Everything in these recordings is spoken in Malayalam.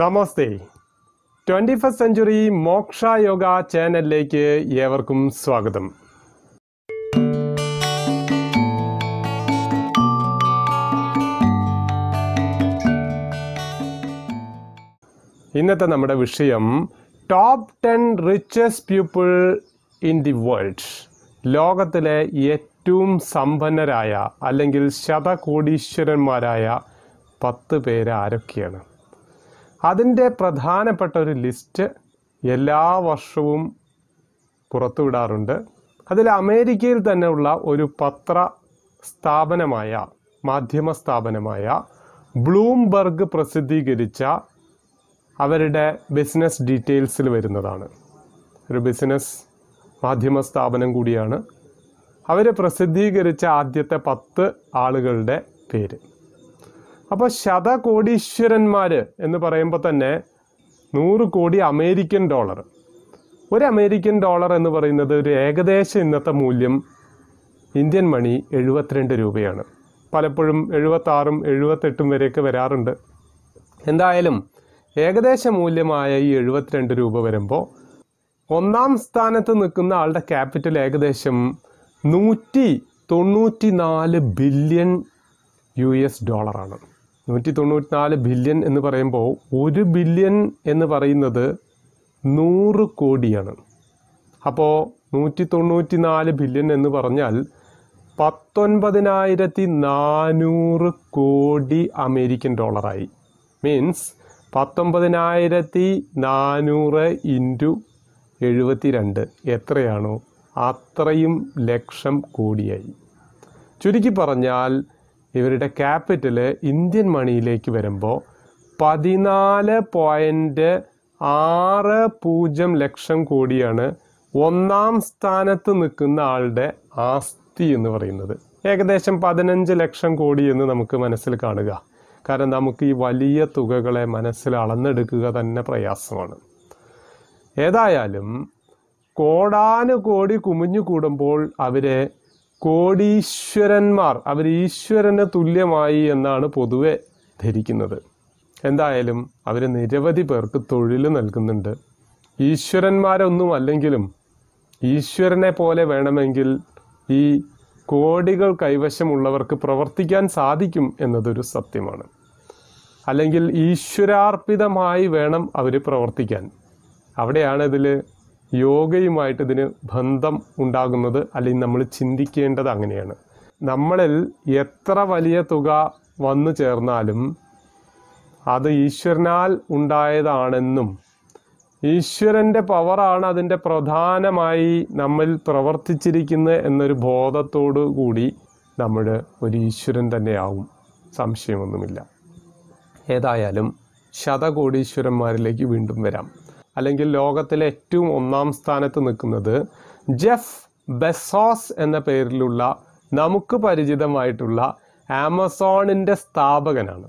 നമസ്തേ twenty first century Moksha Yoga ചാനലിലേക്ക് ഏവർക്കും സ്വാഗതം ഇന്നത്തെ നമ്മുടെ വിഷയം top ten riches people in the world ലോകത്തിലെ ഏറ്റവും സമ്പന്നരായ അല്ലെങ്കിൽ ശതകോടീശ്വരന്മാരായ പത്ത് പേര് ആരൊക്കെയാണ് അതിൻ്റെ പ്രധാനപ്പെട്ട ഒരു ലിസ്റ്റ് എല്ലാ വർഷവും പുറത്തുവിടാറുണ്ട് അതിൽ അമേരിക്കയിൽ തന്നെയുള്ള ഒരു പത്ര സ്ഥാപനമായ മാധ്യമ സ്ഥാപനമായ ബ്ലൂംബർഗ് പ്രസിദ്ധീകരിച്ച അവരുടെ ബിസിനസ് ഡീറ്റെയിൽസിൽ വരുന്നതാണ് ഒരു ബിസിനസ് മാധ്യമ സ്ഥാപനം കൂടിയാണ് അവർ പ്രസിദ്ധീകരിച്ച ആദ്യത്തെ പത്ത് ആളുകളുടെ പേര് അപ്പോൾ ശതകോടീശ്വരന്മാര് എന്ന് പറയുമ്പോൾ തന്നെ നൂറ് കോടി അമേരിക്കൻ ഡോളർ ഒരു അമേരിക്കൻ ഡോളർ എന്ന് പറയുന്നത് ഒരു ഏകദേശം ഇന്നത്തെ മൂല്യം ഇന്ത്യൻ മണി എഴുപത്തിരണ്ട് രൂപയാണ് പലപ്പോഴും എഴുപത്താറും എഴുപത്തെട്ടും വരെയൊക്കെ വരാറുണ്ട് എന്തായാലും ഏകദേശ മൂല്യമായ ഈ എഴുപത്തിരണ്ട് രൂപ വരുമ്പോൾ ഒന്നാം സ്ഥാനത്ത് നിൽക്കുന്ന ആളുടെ ക്യാപിറ്റൽ ഏകദേശം നൂറ്റി തൊണ്ണൂറ്റി നാല് ബില്യൺ യു എസ് ഡോളറാണ് നൂറ്റി തൊണ്ണൂറ്റിനാല് ബില്യൺ എന്ന് പറയുമ്പോൾ ഒരു ബില്യൺ എന്ന് പറയുന്നത് നൂറ് കോടിയാണ് അപ്പോൾ നൂറ്റി തൊണ്ണൂറ്റി നാല് ബില്യൺ എന്ന് പറഞ്ഞാൽ പത്തൊൻപതിനായിരത്തി നാനൂറ് കോടി അമേരിക്കൻ ഡോളറായി മീൻസ് പത്തൊൻപതിനായിരത്തി നാനൂറ് ഇൻറ്റു എഴുപത്തി രണ്ട് എത്രയാണോ അത്രയും ലക്ഷം കോടിയായി ചുരുക്കി പറഞ്ഞാൽ ഇവരുടെ ക്യാപിറ്റൽ ഇന്ത്യൻ മണിയിലേക്ക് വരുമ്പോൾ പതിനാല് പോയിൻറ്റ് ആറ് പൂജ്യം ലക്ഷം കോടിയാണ് ഒന്നാം സ്ഥാനത്ത് നിൽക്കുന്ന ആളുടെ ആസ്തി എന്ന് പറയുന്നത് ഏകദേശം പതിനഞ്ച് ലക്ഷം കോടി എന്ന് നമുക്ക് മനസ്സിൽ കാണുക കാരണം നമുക്ക് ഈ വലിയ തുകകളെ മനസ്സിൽ അളന്നെടുക്കുക തന്നെ പ്രയാസമാണ് ഏതായാലും കോടാനുകോടി കുമിഞ്ഞു കൂടുമ്പോൾ അവരെ കോടീശ്വരന്മാർ അവർ ഈശ്വരന് തുല്യമായി എന്നാണ് പൊതുവെ ധരിക്കുന്നത് എന്തായാലും അവർ നിരവധി പേർക്ക് തൊഴിൽ നൽകുന്നുണ്ട് ഈശ്വരന്മാരൊന്നും അല്ലെങ്കിലും ഈശ്വരനെ പോലെ വേണമെങ്കിൽ ഈ കോടികൾ കൈവശമുള്ളവർക്ക് പ്രവർത്തിക്കാൻ സാധിക്കും എന്നതൊരു സത്യമാണ് അല്ലെങ്കിൽ ഈശ്വരാർപ്പിതമായി വേണം അവർ പ്രവർത്തിക്കാൻ അവിടെയാണ് ഇതിൽ യോഗയുമായിട്ട് ഇതിന് ബന്ധം ഉണ്ടാകുന്നത് അല്ലെങ്കിൽ നമ്മൾ ചിന്തിക്കേണ്ടത് അങ്ങനെയാണ് നമ്മളിൽ എത്ര വലിയ തുക വന്നു ചേർന്നാലും അത് ഈശ്വരനാൽ ഉണ്ടായതാണെന്നും ഈശ്വരൻ്റെ പവറാണ് അതിൻ്റെ പ്രധാനമായി നമ്മൾ പ്രവർത്തിച്ചിരിക്കുന്നത് എന്നൊരു ബോധത്തോടു കൂടി നമ്മൾ ഒരു ഈശ്വരൻ തന്നെയാവും സംശയമൊന്നുമില്ല ഏതായാലും ശതകോടീശ്വരന്മാരിലേക്ക് വീണ്ടും വരാം അല്ലെങ്കിൽ ലോകത്തിലെ ഏറ്റവും ഒന്നാം സ്ഥാനത്ത് നിൽക്കുന്നത് ജെഫ് ബെസോസ് എന്ന പേരിലുള്ള നമുക്ക് പരിചിതമായിട്ടുള്ള ആമസോണിൻ്റെ സ്ഥാപകനാണ്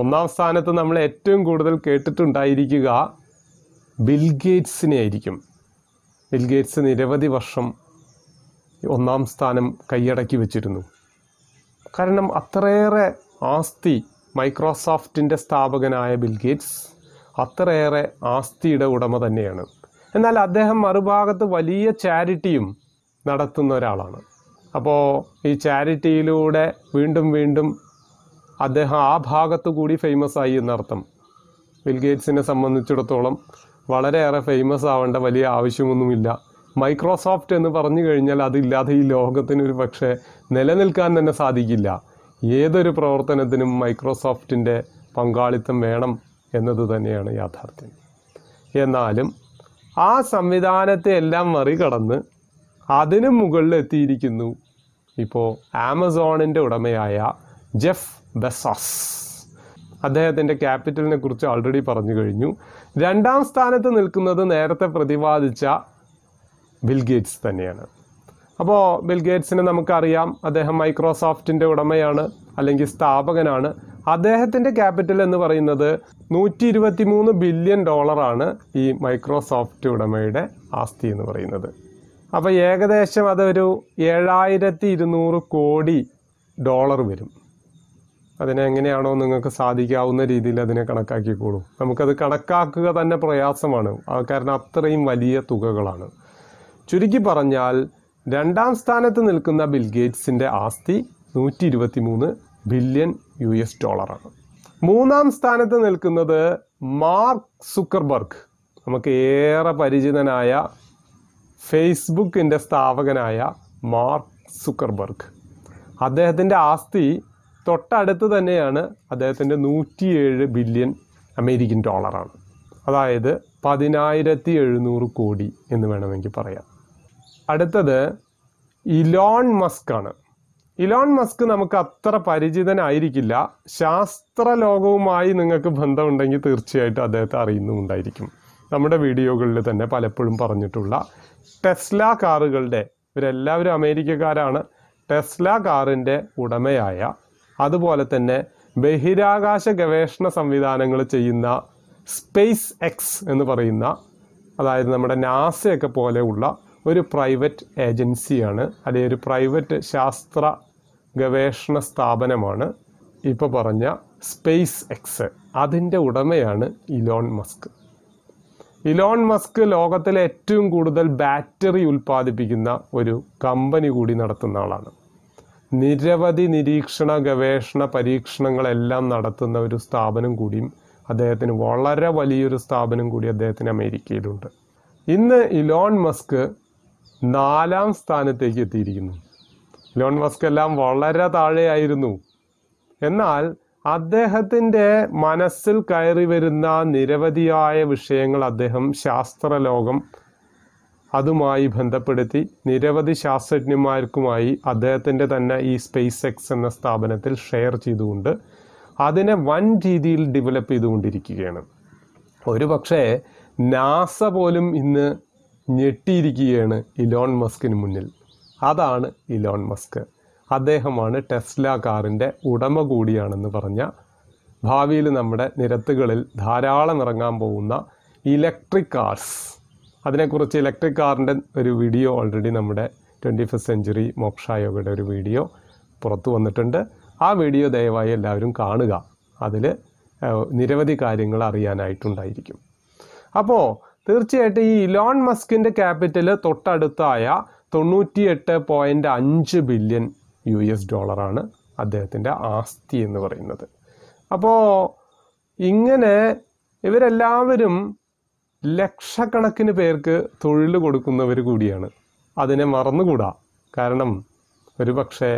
ഒന്നാം സ്ഥാനത്ത് നമ്മൾ ഏറ്റവും കൂടുതൽ കേട്ടിട്ടുണ്ടായിരിക്കുക ബിൽഗേറ്റ്സിനെ ആയിരിക്കും ബിൽഗേറ്റ്സ് നിരവധി വർഷം ഒന്നാം സ്ഥാനം കൈയടക്കി വെച്ചിരുന്നു കാരണം അത്രയേറെ ആസ്തി മൈക്രോസോഫ്റ്റിൻ്റെ സ്ഥാപകനായ ബിൽഗേറ്റ്സ് അത്രയേറെ ആസ്തിയുടെ ഉടമ തന്നെയാണ് എന്നാൽ അദ്ദേഹം മറുഭാഗത്ത് വലിയ ചാരിറ്റിയും നടത്തുന്ന ഒരാളാണ് അപ്പോൾ ഈ ചാരിറ്റിയിലൂടെ വീണ്ടും വീണ്ടും അദ്ദേഹം ആ ഭാഗത്തു കൂടി ഫേമസ് ആയി എന്നർത്ഥം ബിൽഗേറ്റ്സിനെ സംബന്ധിച്ചിടത്തോളം വളരെയേറെ ഫേമസ് ആവേണ്ട വലിയ ആവശ്യമൊന്നുമില്ല മൈക്രോസോഫ്റ്റ് എന്ന് പറഞ്ഞു കഴിഞ്ഞാൽ അതില്ലാതെ ഈ ലോകത്തിന് ഒരു പക്ഷേ നിലനിൽക്കാൻ തന്നെ സാധിക്കില്ല ഏതൊരു പ്രവർത്തനത്തിനും മൈക്രോസോഫ്റ്റിൻ്റെ പങ്കാളിത്തം വേണം എന്നത് തന്നെയാണ് യാഥാർത്ഥ്യം എന്നാലും ആ സംവിധാനത്തെ എല്ലാം മറികടന്ന് അതിനു മുകളിൽ എത്തിയിരിക്കുന്നു ഇപ്പോൾ ആമസോണിൻ്റെ ഉടമയായ ജെഫ് ബെസാസ് അദ്ദേഹത്തിൻ്റെ ക്യാപിറ്റലിനെ കുറിച്ച് ഓൾറെഡി പറഞ്ഞു കഴിഞ്ഞു രണ്ടാം സ്ഥാനത്ത് നിൽക്കുന്നത് നേരത്തെ പ്രതിപാദിച്ച ബിൽഗേറ്റ്സ് തന്നെയാണ് അപ്പോൾ ബിൽഗേറ്റ്സിനെ നമുക്കറിയാം അദ്ദേഹം മൈക്രോസോഫ്റ്റിൻ്റെ ഉടമയാണ് അല്ലെങ്കിൽ സ്ഥാപകനാണ് അദ്ദേഹത്തിൻ്റെ ക്യാപിറ്റൽ എന്ന് പറയുന്നത് നൂറ്റി ഇരുപത്തി മൂന്ന് ബില്യൺ ഡോളറാണ് ഈ മൈക്രോസോഫ്റ്റ് ഉടമയുടെ ആസ്തി എന്ന് പറയുന്നത് അപ്പോൾ ഏകദേശം അതൊരു ഏഴായിരത്തി ഇരുന്നൂറ് കോടി ഡോളർ വരും അതിനെ എങ്ങനെയാണോ നിങ്ങൾക്ക് സാധിക്കാവുന്ന രീതിയിൽ അതിനെ കണക്കാക്കിക്കോളൂ നമുക്കത് കണക്കാക്കുക തന്നെ പ്രയാസമാണ് കാരണം അത്രയും വലിയ തുകകളാണ് ചുരുക്കി പറഞ്ഞാൽ രണ്ടാം സ്ഥാനത്ത് നിൽക്കുന്ന ബിൽ ആസ്തി നൂറ്റി ഇരുപത്തി മൂന്ന് ബില്യൺ യു എസ് ഡോളറാണ് മൂന്നാം സ്ഥാനത്ത് നിൽക്കുന്നത് മാർക്ക് സുക്കർബർഗ് നമുക്ക് ഏറെ പരിചിതനായ ഫേസ്ബുക്കിൻ്റെ സ്ഥാപകനായ മാർക്ക് സുക്കർബർഗ് അദ്ദേഹത്തിൻ്റെ ആസ്തി തൊട്ടടുത്ത് തന്നെയാണ് അദ്ദേഹത്തിൻ്റെ നൂറ്റിയേഴ് ബില്യൺ അമേരിക്കൻ ഡോളറാണ് അതായത് പതിനായിരത്തി എഴുന്നൂറ് കോടി എന്ന് വേണമെങ്കിൽ പറയാം അടുത്തത് ഇലോൺ മസ്ക് ആണ് ഇലോൺ മസ്ക് നമുക്ക് അത്ര പരിചിതനായിരിക്കില്ല ശാസ്ത്ര ലോകവുമായി നിങ്ങൾക്ക് ബന്ധമുണ്ടെങ്കിൽ തീർച്ചയായിട്ടും അദ്ദേഹത്തെ അറിയുന്നുമുണ്ടായിരിക്കും നമ്മുടെ വീഡിയോകളിൽ തന്നെ പലപ്പോഴും പറഞ്ഞിട്ടുള്ള ടെസ്ല കാറുകളുടെ ഇവരെല്ലാവരും അമേരിക്കക്കാരാണ് ടെസ്ല കാറിൻ്റെ ഉടമയായ അതുപോലെ തന്നെ ബഹിരാകാശ ഗവേഷണ സംവിധാനങ്ങൾ ചെയ്യുന്ന സ്പേസ് എക്സ് എന്ന് പറയുന്ന അതായത് നമ്മുടെ നാസയൊക്കെ പോലെയുള്ള ഒരു പ്രൈവറ്റ് ഏജൻസിയാണ് അല്ലെങ്കിൽ ഒരു പ്രൈവറ്റ് ശാസ്ത്ര ഗവേഷണ സ്ഥാപനമാണ് ഇപ്പോൾ പറഞ്ഞ സ്പേസ് എക്സ് അതിൻ്റെ ഉടമയാണ് ഇലോൺ മസ്ക് ഇലോൺ മസ്ക് ലോകത്തിലെ ഏറ്റവും കൂടുതൽ ബാറ്ററി ഉൽപ്പാദിപ്പിക്കുന്ന ഒരു കമ്പനി കൂടി നടത്തുന്ന ആളാണ് നിരവധി നിരീക്ഷണ ഗവേഷണ പരീക്ഷണങ്ങളെല്ലാം നടത്തുന്ന ഒരു സ്ഥാപനം കൂടിയും അദ്ദേഹത്തിന് വളരെ വലിയൊരു സ്ഥാപനം കൂടി അദ്ദേഹത്തിന് അമേരിക്കയിലുണ്ട് ഇന്ന് ഇലോൺ മസ്ക് നാലാം സ്ഥാനത്തേക്ക് എത്തിയിരിക്കുന്നു ലോൺ മസ്ക് എല്ലാം വളരെ താഴെയായിരുന്നു എന്നാൽ അദ്ദേഹത്തിൻ്റെ മനസ്സിൽ കയറി വരുന്ന നിരവധിയായ വിഷയങ്ങൾ അദ്ദേഹം ശാസ്ത്രലോകം അതുമായി ബന്ധപ്പെടുത്തി നിരവധി ശാസ്ത്രജ്ഞന്മാർക്കുമായി അദ്ദേഹത്തിൻ്റെ തന്നെ ഈ സ്പേസ് എക്സ് എന്ന സ്ഥാപനത്തിൽ ഷെയർ ചെയ്തുകൊണ്ട് അതിനെ വൻ രീതിയിൽ ഡെവലപ്പ് ചെയ്തുകൊണ്ടിരിക്കുകയാണ് ഒരു പക്ഷേ നാസ പോലും ഇന്ന് ഞെട്ടിയിരിക്കുകയാണ് ഇലോൺ മസ്കിന് മുന്നിൽ അതാണ് ഇലോൺ മസ്ക് അദ്ദേഹമാണ് ടെസ്ല കാറിൻ്റെ ഉടമ കൂടിയാണെന്ന് പറഞ്ഞ ഭാവിയിൽ നമ്മുടെ നിരത്തുകളിൽ ധാരാളം ഇറങ്ങാൻ പോകുന്ന ഇലക്ട്രിക് കാർസ് അതിനെക്കുറിച്ച് ഇലക്ട്രിക് കാറിൻ്റെ ഒരു വീഡിയോ ഓൾറെഡി നമ്മുടെ ട്വൻറ്റി ഫസ്റ്റ് സെഞ്ചുറി മോക്ഷായോഗയുടെ ഒരു വീഡിയോ പുറത്തു വന്നിട്ടുണ്ട് ആ വീഡിയോ ദയവായി എല്ലാവരും കാണുക അതിൽ നിരവധി കാര്യങ്ങൾ അറിയാനായിട്ടുണ്ടായിരിക്കും അപ്പോൾ തീർച്ചയായിട്ടും ഈ ഇലോൺ മസ്കിൻ്റെ ക്യാപിറ്റൽ തൊട്ടടുത്തായ എട്ട് പോയിൻ്റ് അഞ്ച് ബില്യൺ യു എസ് ഡോളറാണ് അദ്ദേഹത്തിൻ്റെ ആസ്തി എന്ന് പറയുന്നത് അപ്പോൾ ഇങ്ങനെ ഇവരെല്ലാവരും ലക്ഷക്കണക്കിന് പേർക്ക് തൊഴിൽ കൊടുക്കുന്നവർ കൂടിയാണ് അതിനെ മറന്നുകൂടാ കാരണം ഒരുപക്ഷെ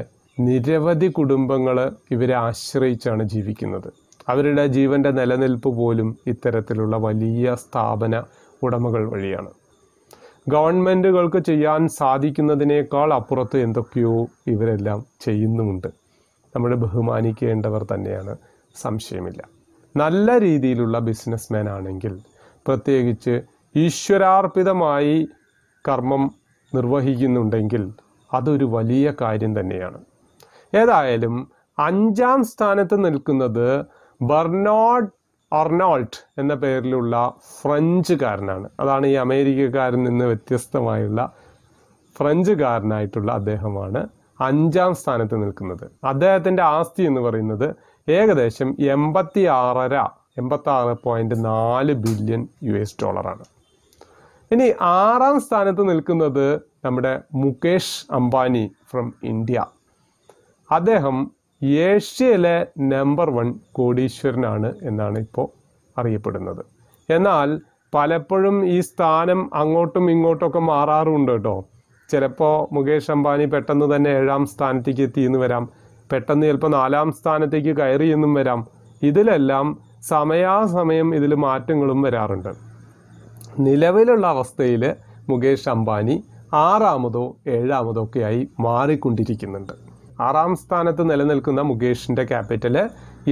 നിരവധി കുടുംബങ്ങൾ ഇവരെ ആശ്രയിച്ചാണ് ജീവിക്കുന്നത് അവരുടെ ജീവൻ്റെ നിലനിൽപ്പ് പോലും ഇത്തരത്തിലുള്ള വലിയ സ്ഥാപന ഉടമകൾ വഴിയാണ് ഗവൺമെൻറ്റുകൾക്ക് ചെയ്യാൻ സാധിക്കുന്നതിനേക്കാൾ അപ്പുറത്ത് എന്തൊക്കെയോ ഇവരെല്ലാം ചെയ്യുന്നുമുണ്ട് നമ്മൾ ബഹുമാനിക്കേണ്ടവർ തന്നെയാണ് സംശയമില്ല നല്ല രീതിയിലുള്ള ബിസിനസ്മാൻ ആണെങ്കിൽ പ്രത്യേകിച്ച് ഈശ്വരാർപ്പിതമായി കർമ്മം നിർവഹിക്കുന്നുണ്ടെങ്കിൽ അതൊരു വലിയ കാര്യം തന്നെയാണ് ഏതായാലും അഞ്ചാം സ്ഥാനത്ത് നിൽക്കുന്നത് ബർണോട്ട് അർണോൾട്ട് എന്ന പേരിലുള്ള ഫ്രഞ്ചുകാരനാണ് അതാണ് ഈ അമേരിക്കക്കാരിൽ നിന്ന് വ്യത്യസ്തമായുള്ള ഫ്രഞ്ചുകാരനായിട്ടുള്ള അദ്ദേഹമാണ് അഞ്ചാം സ്ഥാനത്ത് നിൽക്കുന്നത് അദ്ദേഹത്തിൻ്റെ ആസ്തി എന്ന് പറയുന്നത് ഏകദേശം എൺപത്തി ആറര ആറ് പോയിൻറ്റ് നാല് ബില്യൺ യു എസ് ഡോളറാണ് ഇനി ആറാം സ്ഥാനത്ത് നിൽക്കുന്നത് നമ്മുടെ മുകേഷ് അംബാനി ഫ്രം ഇന്ത്യ അദ്ദേഹം ഏഷ്യയിലെ നമ്പർ വൺ കോടീശ്വരനാണ് എന്നാണ് ഇപ്പോൾ അറിയപ്പെടുന്നത് എന്നാൽ പലപ്പോഴും ഈ സ്ഥാനം അങ്ങോട്ടും ഇങ്ങോട്ടൊക്കെ മാറാറുണ്ട് കേട്ടോ ചിലപ്പോൾ മുകേഷ് അംബാനി പെട്ടെന്ന് തന്നെ ഏഴാം സ്ഥാനത്തേക്ക് എത്തിയെന്ന് വരാം പെട്ടെന്ന് ചിലപ്പോൾ നാലാം സ്ഥാനത്തേക്ക് കയറിയെന്നും വരാം ഇതിലെല്ലാം സമയാസമയം ഇതിൽ മാറ്റങ്ങളും വരാറുണ്ട് നിലവിലുള്ള അവസ്ഥയിൽ മുകേഷ് അംബാനി ആറാമതോ ഏഴാമതോ ഒക്കെയായി മാറിക്കൊണ്ടിരിക്കുന്നുണ്ട് ആറാം സ്ഥാനത്ത് നിലനിൽക്കുന്ന മുകേഷിൻ്റെ ക്യാപിറ്റൽ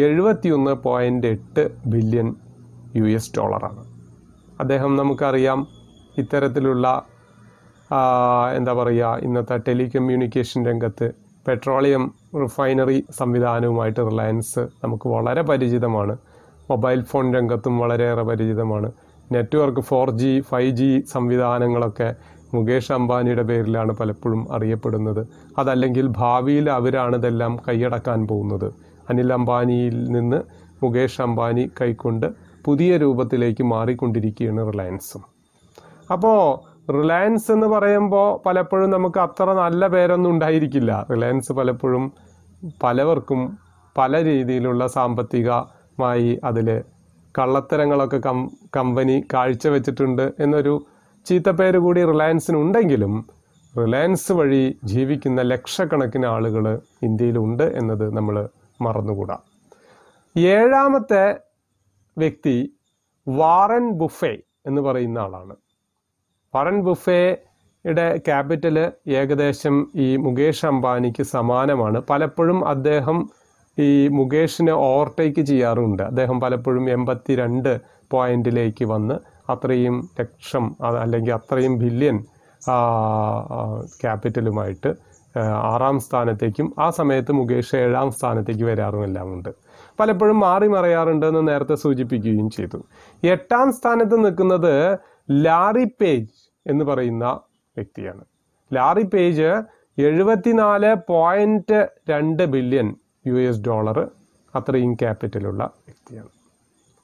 എഴുപത്തിയൊന്ന് പോയിൻ്റ് എട്ട് ബില്യൺ യു എസ് ഡോളറാണ് അദ്ദേഹം നമുക്കറിയാം ഇത്തരത്തിലുള്ള എന്താ പറയുക ഇന്നത്തെ ടെലികമ്മ്യൂണിക്കേഷൻ രംഗത്ത് പെട്രോളിയം റിഫൈനറി സംവിധാനവുമായിട്ട് റിലയൻസ് നമുക്ക് വളരെ പരിചിതമാണ് മൊബൈൽ ഫോൺ രംഗത്തും വളരെയേറെ പരിചിതമാണ് network four G five G സംവിധാനങ്ങളൊക്കെ മുകേഷ് അംബാനിയുടെ പേരിലാണ് പലപ്പോഴും അറിയപ്പെടുന്നത് അതല്ലെങ്കിൽ ഭാവിയിൽ ഇതെല്ലാം കൈയടക്കാൻ പോകുന്നത് അനിൽ അംബാനിയിൽ നിന്ന് മുകേഷ് അംബാനി കൈക്കൊണ്ട് പുതിയ രൂപത്തിലേക്ക് മാറിക്കൊണ്ടിരിക്കുകയാണ് റിലയൻസും അപ്പോൾ റിലയൻസ് എന്ന് പറയുമ്പോൾ പലപ്പോഴും നമുക്ക് അത്ര നല്ല പേരൊന്നും ഉണ്ടായിരിക്കില്ല റിലയൻസ് പലപ്പോഴും പലവർക്കും പല രീതിയിലുള്ള സാമ്പത്തികമായി അതിൽ കള്ളത്തരങ്ങളൊക്കെ കം കമ്പനി കാഴ്ചവെച്ചിട്ടുണ്ട് എന്നൊരു ചീത്തപ്പേര് കൂടി റിലയൻസിന് ഉണ്ടെങ്കിലും റിലയൻസ് വഴി ജീവിക്കുന്ന ലക്ഷക്കണക്കിന് ആളുകൾ ഇന്ത്യയിലുണ്ട് എന്നത് നമ്മൾ മറന്നുകൂടാ ഏഴാമത്തെ വ്യക്തി വാറൻ ബുഫേ എന്ന് പറയുന്ന ആളാണ് വാറൻ ബുഫേയുടെ ക്യാപിറ്റൽ ഏകദേശം ഈ മുകേഷ് അംബാനിക്ക് സമാനമാണ് പലപ്പോഴും അദ്ദേഹം ഈ മുകേഷിനെ ഓവർടേക്ക് ചെയ്യാറുണ്ട് അദ്ദേഹം പലപ്പോഴും എൺപത്തി രണ്ട് പോയിന്റിലേക്ക് വന്ന് അത്രയും ലക്ഷം അല്ലെങ്കിൽ അത്രയും ബില്യൻ ക്യാപിറ്റലുമായിട്ട് ആറാം സ്ഥാനത്തേക്കും ആ സമയത്ത് മുകേഷ് ഏഴാം സ്ഥാനത്തേക്ക് വരാറുമെല്ലാം ഉണ്ട് പലപ്പോഴും മാറി മറയാറുണ്ടെന്ന് നേരത്തെ സൂചിപ്പിക്കുകയും ചെയ്തു എട്ടാം സ്ഥാനത്ത് നിൽക്കുന്നത് ലാറി പേജ് എന്ന് പറയുന്ന വ്യക്തിയാണ് ലാറി പേജ് എഴുപത്തിനാല് പോയിൻറ്റ് രണ്ട് ബില്യൺ യു എസ് ഡോളർ അത്രയും ക്യാപിറ്റലുള്ള വ്യക്തിയാണ്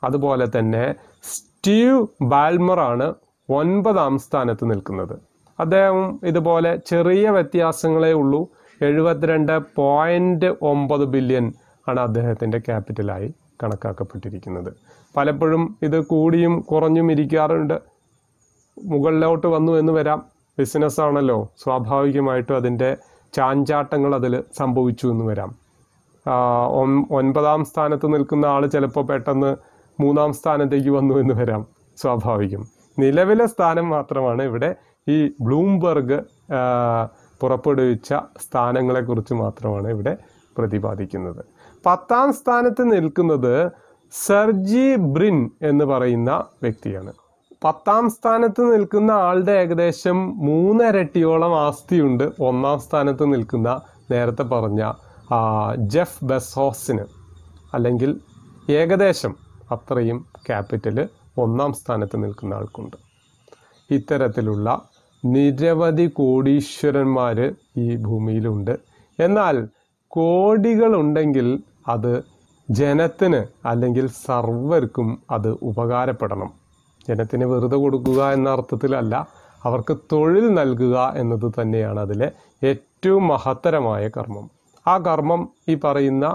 അതുപോലെ തന്നെ സ്റ്റീവ് ബാൽമറാണ് ഒൻപതാം സ്ഥാനത്ത് നിൽക്കുന്നത് അദ്ദേഹം ഇതുപോലെ ചെറിയ വ്യത്യാസങ്ങളേ ഉള്ളൂ എഴുപത്തിരണ്ട് പോയിൻറ്റ് ഒമ്പത് ബില്യൺ ആണ് അദ്ദേഹത്തിൻ്റെ ക്യാപിറ്റലായി കണക്കാക്കപ്പെട്ടിരിക്കുന്നത് പലപ്പോഴും ഇത് കൂടിയും കുറഞ്ഞും ഇരിക്കാറുണ്ട് മുകളിലോട്ട് വന്നു എന്ന് വരാം ബിസിനസ്സാണല്ലോ സ്വാഭാവികമായിട്ടും അതിൻ്റെ ചാഞ്ചാട്ടങ്ങൾ അതിൽ സംഭവിച്ചു എന്ന് വരാം ഒൻപതാം സ്ഥാനത്ത് നിൽക്കുന്ന ആൾ ചിലപ്പോൾ പെട്ടെന്ന് മൂന്നാം സ്ഥാനത്തേക്ക് വന്നു എന്ന് വരാം സ്വാഭാവികം നിലവിലെ സ്ഥാനം മാത്രമാണ് ഇവിടെ ഈ ബ്ലൂംബർഗ് പുറപ്പെടുവിച്ച സ്ഥാനങ്ങളെക്കുറിച്ച് മാത്രമാണ് ഇവിടെ പ്രതിപാദിക്കുന്നത് പത്താം സ്ഥാനത്ത് നിൽക്കുന്നത് സെർജി ബ്രിൻ എന്ന് പറയുന്ന വ്യക്തിയാണ് പത്താം സ്ഥാനത്ത് നിൽക്കുന്ന ആളുടെ ഏകദേശം മൂന്നരട്ടിയോളം ആസ്തിയുണ്ട് ഒന്നാം സ്ഥാനത്ത് നിൽക്കുന്ന നേരത്തെ പറഞ്ഞ ജെഫ് ബെസോസിന് അല്ലെങ്കിൽ ഏകദേശം അത്രയും ക്യാപിറ്റൽ ഒന്നാം സ്ഥാനത്ത് നിൽക്കുന്ന ആൾക്കുണ്ട് ഇത്തരത്തിലുള്ള നിരവധി കോടീശ്വരന്മാർ ഈ ഭൂമിയിലുണ്ട് എന്നാൽ കോടികളുണ്ടെങ്കിൽ അത് ജനത്തിന് അല്ലെങ്കിൽ സർവർക്കും അത് ഉപകാരപ്പെടണം ജനത്തിന് വെറുതെ കൊടുക്കുക എന്ന അർത്ഥത്തിലല്ല അവർക്ക് തൊഴിൽ നൽകുക എന്നത് തന്നെയാണ് അതിലെ ഏറ്റവും മഹത്തരമായ കർമ്മം ആ കർമ്മം ഈ പറയുന്ന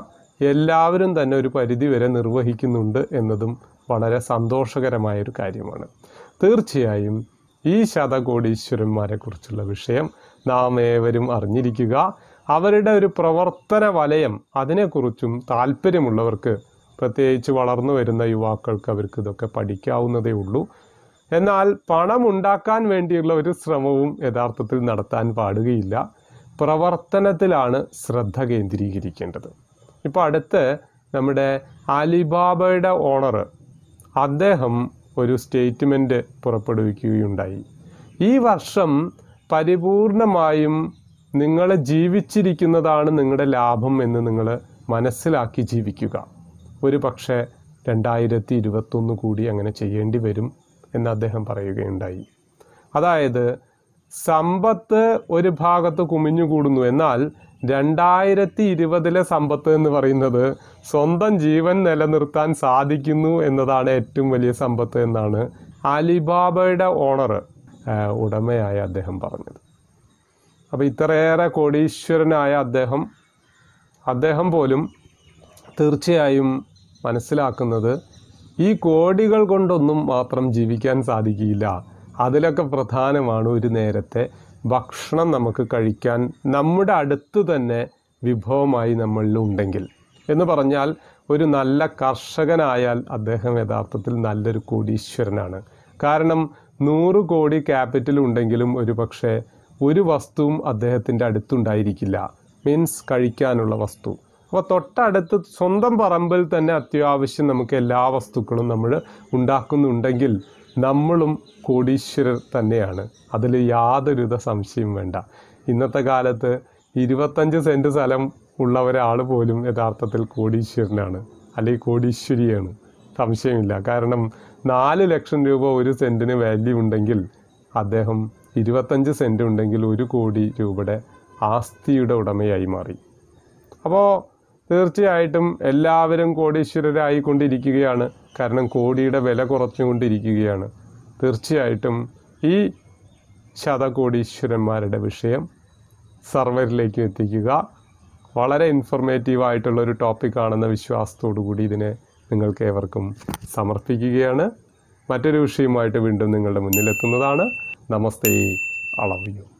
എല്ലാവരും തന്നെ ഒരു പരിധിവരെ നിർവഹിക്കുന്നുണ്ട് എന്നതും വളരെ സന്തോഷകരമായൊരു കാര്യമാണ് തീർച്ചയായും ഈ കുറിച്ചുള്ള വിഷയം നാം ഏവരും അറിഞ്ഞിരിക്കുക അവരുടെ ഒരു പ്രവർത്തന വലയം അതിനെക്കുറിച്ചും താല്പര്യമുള്ളവർക്ക് പ്രത്യേകിച്ച് വളർന്നു വരുന്ന യുവാക്കൾക്ക് അവർക്ക് ഇതൊക്കെ പഠിക്കാവുന്നതേ ഉള്ളൂ എന്നാൽ പണം ഉണ്ടാക്കാൻ വേണ്ടിയുള്ള ഒരു ശ്രമവും യഥാർത്ഥത്തിൽ നടത്താൻ പാടുകയില്ല പ്രവർത്തനത്തിലാണ് ശ്രദ്ധ കേന്ദ്രീകരിക്കേണ്ടത് ഇപ്പോൾ അടുത്ത് നമ്മുടെ അലിബാബയുടെ ഓണർ അദ്ദേഹം ഒരു സ്റ്റേറ്റ്മെൻറ്റ് പുറപ്പെടുവിക്കുകയുണ്ടായി ഈ വർഷം പരിപൂർണമായും നിങ്ങൾ ജീവിച്ചിരിക്കുന്നതാണ് നിങ്ങളുടെ ലാഭം എന്ന് നിങ്ങൾ മനസ്സിലാക്കി ജീവിക്കുക ഒരു പക്ഷേ രണ്ടായിരത്തി ഇരുപത്തൊന്ന് കൂടി അങ്ങനെ ചെയ്യേണ്ടി വരും എന്ന് അദ്ദേഹം പറയുകയുണ്ടായി അതായത് സമ്പത്ത് ഒരു ഭാഗത്ത് കൂടുന്നു എന്നാൽ രണ്ടായിരത്തി ഇരുപതിലെ സമ്പത്ത് എന്ന് പറയുന്നത് സ്വന്തം ജീവൻ നിലനിർത്താൻ സാധിക്കുന്നു എന്നതാണ് ഏറ്റവും വലിയ സമ്പത്ത് എന്നാണ് അലിബാബയുടെ ഓണർ ഉടമയായ അദ്ദേഹം പറഞ്ഞത് അപ്പോൾ ഇത്രയേറെ കോടീശ്വരനായ അദ്ദേഹം അദ്ദേഹം പോലും തീർച്ചയായും മനസ്സിലാക്കുന്നത് ഈ കോടികൾ കൊണ്ടൊന്നും മാത്രം ജീവിക്കാൻ സാധിക്കില്ല അതിലൊക്കെ പ്രധാനമാണ് ഒരു നേരത്തെ ഭക്ഷണം നമുക്ക് കഴിക്കാൻ നമ്മുടെ അടുത്ത് തന്നെ വിഭവമായി നമ്മളിൽ ഉണ്ടെങ്കിൽ എന്ന് പറഞ്ഞാൽ ഒരു നല്ല കർഷകനായാൽ അദ്ദേഹം യഥാർത്ഥത്തിൽ നല്ലൊരു കോടീശ്വരനാണ് കാരണം നൂറ് കോടി ക്യാപിറ്റൽ ഉണ്ടെങ്കിലും ഒരു പക്ഷേ ഒരു വസ്തുവും അദ്ദേഹത്തിൻ്റെ അടുത്തുണ്ടായിരിക്കില്ല മീൻസ് കഴിക്കാനുള്ള വസ്തു അപ്പോൾ തൊട്ടടുത്ത് സ്വന്തം പറമ്പിൽ തന്നെ അത്യാവശ്യം നമുക്ക് എല്ലാ വസ്തുക്കളും നമ്മൾ ഉണ്ടാക്കുന്നുണ്ടെങ്കിൽ നമ്മളും കോടീശ്വരർ തന്നെയാണ് അതിൽ യാതൊരുവിധ സംശയം വേണ്ട ഇന്നത്തെ കാലത്ത് ഇരുപത്തഞ്ച് സെൻറ്റ് സ്ഥലം ഉള്ള ഒരാൾ പോലും യഥാർത്ഥത്തിൽ കോടീശ്വരനാണ് അല്ലെങ്കിൽ കോടീശ്വരിയാണ് സംശയമില്ല കാരണം നാല് ലക്ഷം രൂപ ഒരു സെൻറ്റിന് വാല്യൂ ഉണ്ടെങ്കിൽ അദ്ദേഹം ഇരുപത്തഞ്ച് സെൻറ്റ് ഉണ്ടെങ്കിൽ ഒരു കോടി രൂപയുടെ ആസ്തിയുടെ ഉടമയായി മാറി അപ്പോൾ തീർച്ചയായിട്ടും എല്ലാവരും കോടീശ്വരരായിക്കൊണ്ടിരിക്കുകയാണ് കാരണം കോടിയുടെ വില കുറച്ചുകൊണ്ടിരിക്കുകയാണ് തീർച്ചയായിട്ടും ഈ ശതകോടീശ്വരന്മാരുടെ വിഷയം സർവറിലേക്ക് എത്തിക്കുക വളരെ ഇൻഫർമേറ്റീവ് ആയിട്ടുള്ള ഒരു ആണെന്ന വിശ്വാസത്തോടു കൂടി ഇതിനെ നിങ്ങൾക്ക് ഏവർക്കും സമർപ്പിക്കുകയാണ് മറ്റൊരു വിഷയവുമായിട്ട് വീണ്ടും നിങ്ങളുടെ മുന്നിലെത്തുന്നതാണ് നമസ്തേ അളവ്